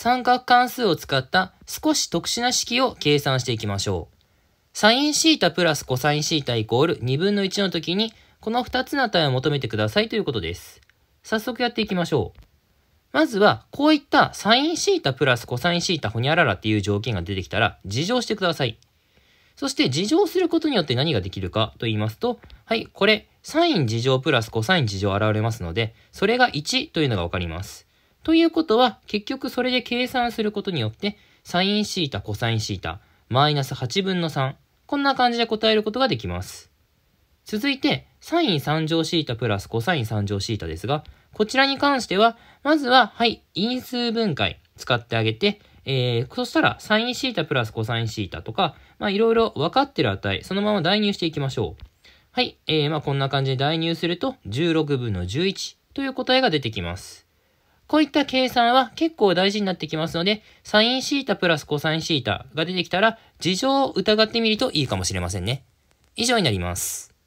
三角関数を使った少し特殊な式を計算していきましょう。サインシータプラスコサインシータイコール2分の1の時に、この2つの値を求めてくださいということです。早速やっていきましょう。まずは、こういったサインシータプラスコサインシータほにゃららっていう条件が出てきたら、事乗してください。そして、事乗することによって何ができるかと言いますと、はい、これ、サイン事乗プラスコサイン事乗現れますので、それが1というのがわかります。ということは、結局それで計算することによって、サインシータ、コサインシータ、マイナス8分の3。こんな感じで答えることができます。続いて、サイン3乗シータプラスコサイン3乗シータですが、こちらに関しては、まずは、はい、因数分解使ってあげて、えー、そしたら、サインシータプラスコサインシータとか、まあ、いろいろ分かってる値、そのまま代入していきましょう。はい、えー、まあ、こんな感じで代入すると、16分の11という答えが出てきます。こういった計算は結構大事になってきますので、サインシータプラスコサインシータが出てきたら、事情を疑ってみるといいかもしれませんね。以上になります。